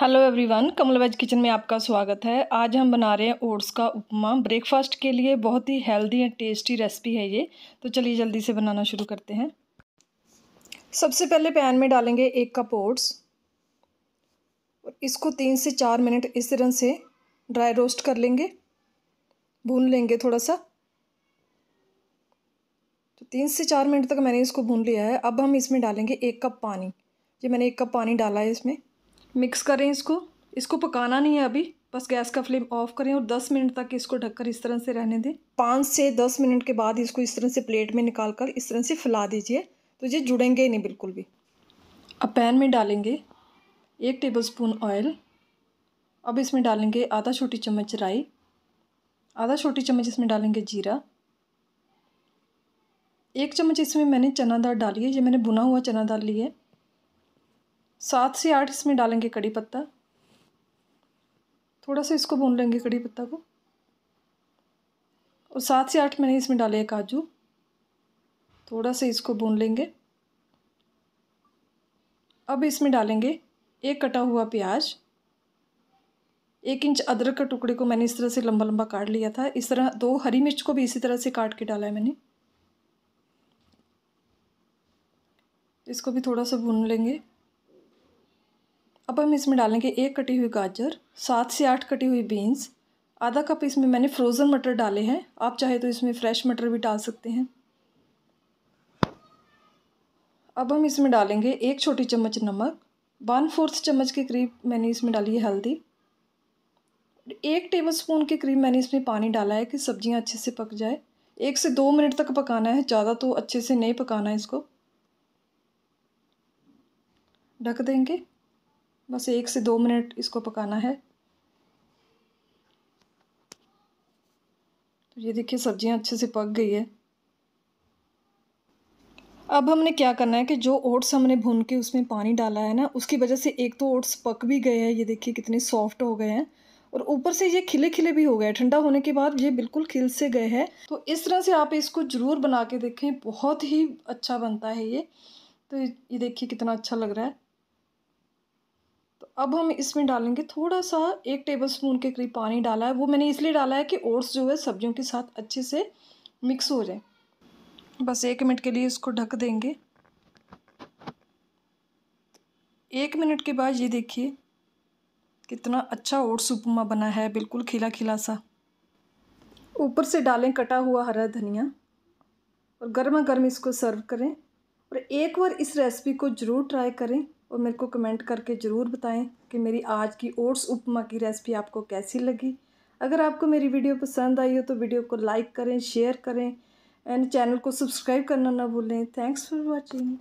hello everyone Kamal veg kitchen में आपका स्वागत है आज हम बना रहे हैं ओट्स का उपमा ब्रेकफास्ट के लिए बहुत ही हेल्दी एंड टेस्टी रेसिपी है ये तो चलिए जल्दी से बनाना शुरू करते हैं सबसे पहले पैन में डालेंगे एक कप ओट्स और इसको तीन से चार मिनट इस तरह से ड्राई रोस्ट कर लेंगे भून लेंगे थोड़ा सा तो तीन से चार मिनट तक मैंने इसको भून लिया है अब हम इसमें डालेंगे एक कप पानी जी मैंने एक कप पानी डाला है इसमें मिक्स करें इसको इसको पकाना नहीं है अभी बस गैस का फ्लेम ऑफ करें और 10 मिनट तक इसको ढककर इस तरह से रहने दें पाँच से दस मिनट के बाद इसको इस तरह से प्लेट में निकाल कर इस तरह से फैला दीजिए तो ये जुड़ेंगे ही नहीं बिल्कुल भी अब पैन में डालेंगे एक टेबल स्पून ऑयल अब इसमें डालेंगे आधा छोटी चम्मच राई आधा छोटी चम्मच इसमें डालेंगे जीरा एक चम्मच इसमें मैंने चना दाल डाली है ये मैंने बुना हुआ चना दाल लिया है सात से आठ इसमें डालेंगे कड़ी पत्ता थोड़ा सा इसको भून लेंगे कड़ी पत्ता को और सात से आठ मैंने इसमें डाले काजू थोड़ा सा इसको भून लेंगे अब इसमें डालेंगे एक कटा हुआ प्याज एक इंच अदरक के टुकड़े को मैंने इस तरह से लंबा लंबा काट लिया था इस तरह दो हरी मिर्च को भी इसी तरह से काट के डाला है मैंने इसको भी थोड़ा सा भून लेंगे अब हम इसमें डालेंगे एक कटी हुई गाजर सात से आठ कटी हुई बीन्स आधा कप इसमें मैंने फ्रोज़न मटर डाले हैं आप चाहे तो इसमें फ्रेश मटर भी डाल सकते हैं अब हम इसमें डालेंगे एक छोटी चम्मच नमक वन फोर्थ चम्मच के करीब मैंने इसमें डाली है हल्दी एक टेबल स्पून के करीब मैंने इसमें पानी डाला है कि सब्जियां अच्छे से पक जाए एक से दो मिनट तक पकाना है ज़्यादा तो अच्छे से नहीं पकाना है इसको ढक देंगे बस एक से दो मिनट इसको पकाना है तो ये देखिए सब्जियां अच्छे से पक गई है अब हमने क्या करना है कि जो ओट्स हमने भून के उसमें पानी डाला है ना उसकी वजह से एक तो ओट्स पक भी गए हैं ये देखिए कितने सॉफ्ट हो गए हैं और ऊपर से ये खिले खिले भी हो गए ठंडा होने के बाद ये बिल्कुल खिल से गए हैं तो इस तरह से आप इसको ज़रूर बना के देखें बहुत ही अच्छा बनता है ये तो ये देखिए कितना अच्छा लग रहा है अब हम इसमें डालेंगे थोड़ा सा एक टेबल स्पून के करीब पानी डाला है वो मैंने इसलिए डाला है कि ओट्स जो है सब्जियों के साथ अच्छे से मिक्स हो जाए बस एक मिनट के लिए इसको ढक देंगे एक मिनट के बाद ये देखिए कितना अच्छा ओट्स उपमा बना है बिल्कुल खिला खिला सा ऊपर से डालें कटा हुआ हरा धनिया और गर्मा गर्म इसको सर्व करें और एक बार इस रेसिपी को ज़रूर ट्राई करें और मेरे को कमेंट करके ज़रूर बताएं कि मेरी आज की ओट्स उपमा की रेसिपी आपको कैसी लगी अगर आपको मेरी वीडियो पसंद आई हो तो वीडियो को लाइक करें शेयर करें एंड चैनल को सब्सक्राइब करना ना भूलें थैंक्स फॉर वॉचिंग